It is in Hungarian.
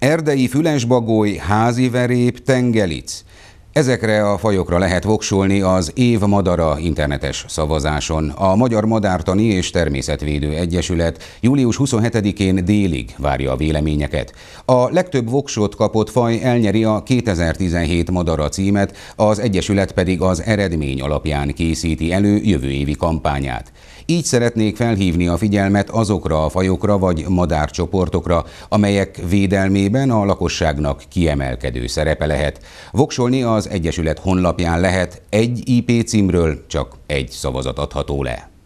Erdei Fülesbagoly, Verép, Tengelic. Ezekre a fajokra lehet voksolni az Év Madara internetes szavazáson. A Magyar Madártani és Természetvédő Egyesület július 27-én délig várja a véleményeket. A legtöbb voksot kapott faj elnyeri a 2017 Madara címet, az Egyesület pedig az eredmény alapján készíti elő jövő évi kampányát. Így szeretnék felhívni a figyelmet azokra a fajokra vagy madárcsoportokra, amelyek védelmében a lakosságnak kiemelkedő szerepe lehet. Voksolni az az Egyesület honlapján lehet, egy IP címről csak egy szavazat adható le.